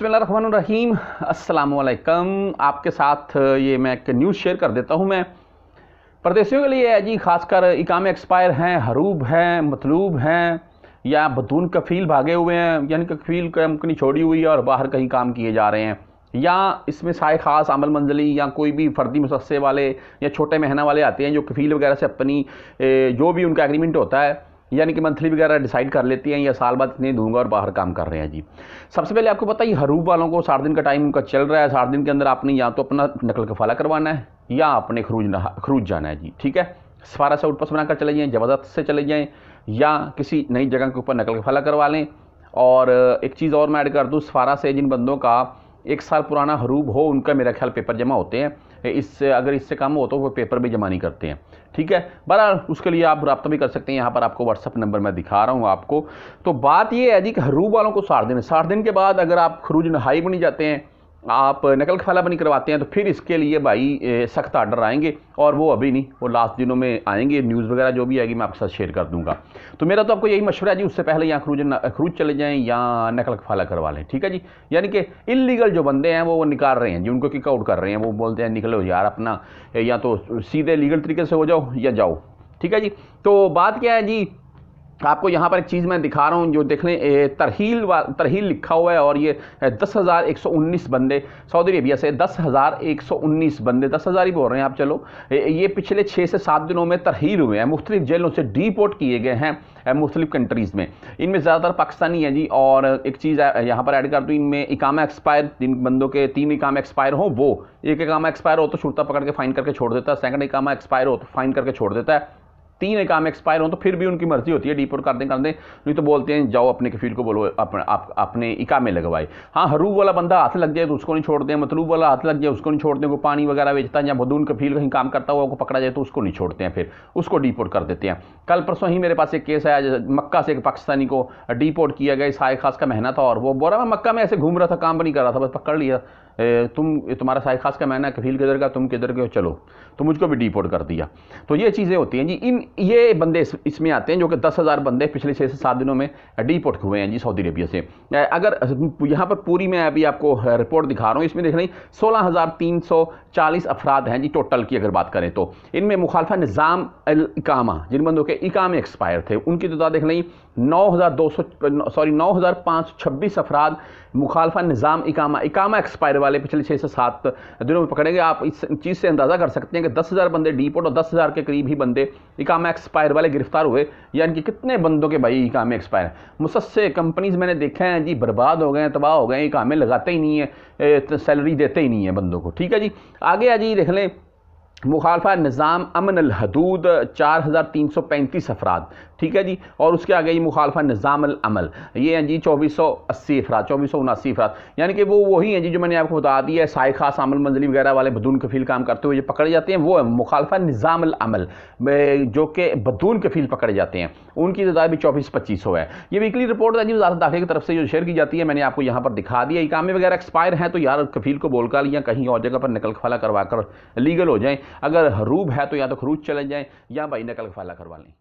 बसमीम असलकम आपके साथ ये मैं एक न्यूज़ शेयर कर देता हूँ मैं परदेशियों के लिए है जी खासकर इकाम एक्सपायर हैं हरूब हैं मतलूब हैं या बतून कफील भागे हुए हैं यानी कफील कंपनी छोड़ी हुई है और बाहर कहीं काम किए जा रहे हैं या इसमें साय ख़ास अमल मंजिली या कोई भी फ़र्दी मुसस्से वाले या छोटे महना वाले आते हैं जो कफील वगैरह से अपनी जो भी उनका एग्रीमेंट होता है यानी कि मंथली वगैरह डिसाइड कर लेती हैं या साल बाद इतने दूंगा और बाहर काम कर रहे हैं जी सबसे पहले आपको पता है हरूब वालों को सात दिन का टाइम उनका चल रहा है सात दिन के अंदर आपने या तो अपना नकल कफाला करवाना है या आपने खरूज खरूज जाना है जी ठीक है सफारा से उठपस बनाकर चले जाएँ जबरदस्त से चले जाएँ या किसी नई जगह के ऊपर नकल कफाला करवा लें और एक चीज़ और मैं ऐड कर दूँ सफारा से जिन बंदों का एक साल पुराना हरूब हो उनका मेरा ख्याल पेपर जमा होते हैं इससे अगर इससे कम हो तो वो पेपर भी जमा नहीं करते हैं ठीक है बहरहाल उसके लिए आप रब्ता भी कर सकते हैं यहाँ पर आपको व्हाट्सअप नंबर मैं दिखा रहा हूँ आपको तो बात ये है जी कि हरूब वालों को साठ दिन साठ दिन के बाद अगर आप खरूज हाई बनी जाते हैं आप नकल खफाला बनी करवाते हैं तो फिर इसके लिए भाई सख्त आर्डर आएंगे और वो अभी नहीं वो लास्ट दिनों में आएंगे न्यूज़ वगैरह जो भी आएगी मैं आपके साथ शेयर कर दूंगा तो मेरा तो आपको यही मशवरा है जी उससे पहले या खरूज खरूज चले जाएँ या नकल खफाला करवा लें ठीक है जी यानी कि इलीगल जो बंदे हैं वो वो निकाल रहे हैं जिनको किक आउट कर रहे हैं वो बोलते हैं निकलो यार अपना या तो सीधे लीगल तरीके से हो जाओ या जाओ ठीक है जी तो बात क्या है जी आपको यहाँ पर एक चीज़ मैं दिखा रहा हूँ जो देख लें तरहील तरहील लिखा हुआ है और ये दस हज़ार एक सौ उन्नीस बंदे सऊदी अरेबिया से दस हज़ार एक सौ उन्नीस बंदे दस हज़ार ही बोल रहे हैं आप चलो ये पिछले छः से सात दिनों में तरहील हुए हैं मुख्तलिफ जेलों से डीपोर्ट किए गए हैं मुख्तलिफ कंट्रीज़ में इनमें ज़्यादातर पाकिस्तानी है जी और एक चीज़ यहाँ पर ऐड कर दूँ इनमें इकामा एक्सपायर जिन बंदों के तीन इकामा एक्सपायर हों वो एक इकामा एक्सपायर हो तो छुट्टा पकड़ के फ़ाइन करके छोड़ देता है सेकंड इकामा एक्सपायर हो तो फ़ाइन करके छोड़ देता है तीन काम एक्सपायर हों तो फिर भी उनकी मर्जी होती है डीपोर्ट कर दें कर दें नहीं तो बोलते हैं जाओ अपने कफील को बोलो अपने आप अपने इका में लगवाए हाँ हरूब वाला बंदा हाथ लग जाए तो उसको नहीं छोड़ते हैं मतलूब वाला हाथ लग जाए उसको नहीं छोड़ते हैं कोई पानी वगैरह बेचता है या बदून कफील कहीं काम करता हुआ वो पकड़ा जाए तो उसको नहीं छोड़ते हैं फिर उसको डीपोर्ट कर देते हैं कल परसों ही मेरे पास एक केस आया मक्का से एक पाकिस्तानी को डीपोर्ट किया गया साय खास का महीना था और वो बोरा मैं मक्का में ऐसे घूम रहा था काम भी नहीं कर रहा था बस पकड़ लिया तुम तुम्हारा साई खास का मैंने कफील किधर का तुम किधर के हो चलो तो मुझको भी डिपोर्ट कर दिया तो ये चीज़ें होती हैं जी इन ये बंदे इसमें इस आते हैं जो कि दस हज़ार बंदे पिछले छः से सात दिनों में डिपोर्ट हुए हैं जी सऊदी अरबिया से अगर यहाँ पर पूरी मैं अभी आपको रिपोर्ट दिखा रहा हूँ इसमें देख रही सोलह हज़ार तीन सौ चालीस अफराद हैं जी टोटल की अगर बात करें तो इनमें मुखालफा निज़ाम अलकामा जिन बंदों के इकामे एक्सपायर थे उनकी तो देख रही नौ हज़ार दो सौ सॉरी नौ हज़ार पाँच सौ छब्बीस अफराद मुखालफा निज़ाम इकामा इकामा एक्सपायर वाले पिछले छः से सात दिनों में पकड़ेंगे आप इस चीज़ से अंदाज़ा कर सकते हैं कि दस हज़ार बंदे डीपोर्ट और दस हज़ार के करीब ही बंदे इकामा एक्सपायर वाले गिरफ्तार हुए यानी कि कितने बंदों के भाई इकामे एक्सपायर मुसस्से कंपनीज़ मैंने देखे हैं जी बर्बाद हो गए हैं तबाह हो गए इकामे लगाते ही नहीं है सैलरी देते ही नहीं है बंदों को ठीक है जी आगे आ जी देख लें मुखालफा निज़ाम अमन अलहदूद चार हज़ार तीन सौ पैंतीस अफराद ठीक है जी और उसके आगे ही मुखालफा निज़ाम अमल ये हैं जी चौबीस सौ अस्सी अफराद चौबीस सौ उनासी अफराद यानी कि वो वही हैं जी जो मैंने आपको बता दिया है साय खास अमल मंजिली वगैरह वाले बदून कफील काम करते हुए जो पकड़े जाते हैं वो है मुखालफा निज़ाम अमल जो कि बदून कफील पकड़े जाते हैं उनकी तदाद भी चौबीस पच्चीस सौ है ये वीकली रिपोर्ट है जी वजारत दाखिले की तरफ से जो शेयर की जाती है मैंने आपको यहाँ पर दिखा दिया इकामे वगैरह एक्सपायर हैं तो यार कफील को बोलकर या कहीं और जगह पर निकल खला करवा कर लीगल हो जाएँ अगर हरूब है तो या तो खरूज चले जाएँ या भाई नकल फाला करवा लें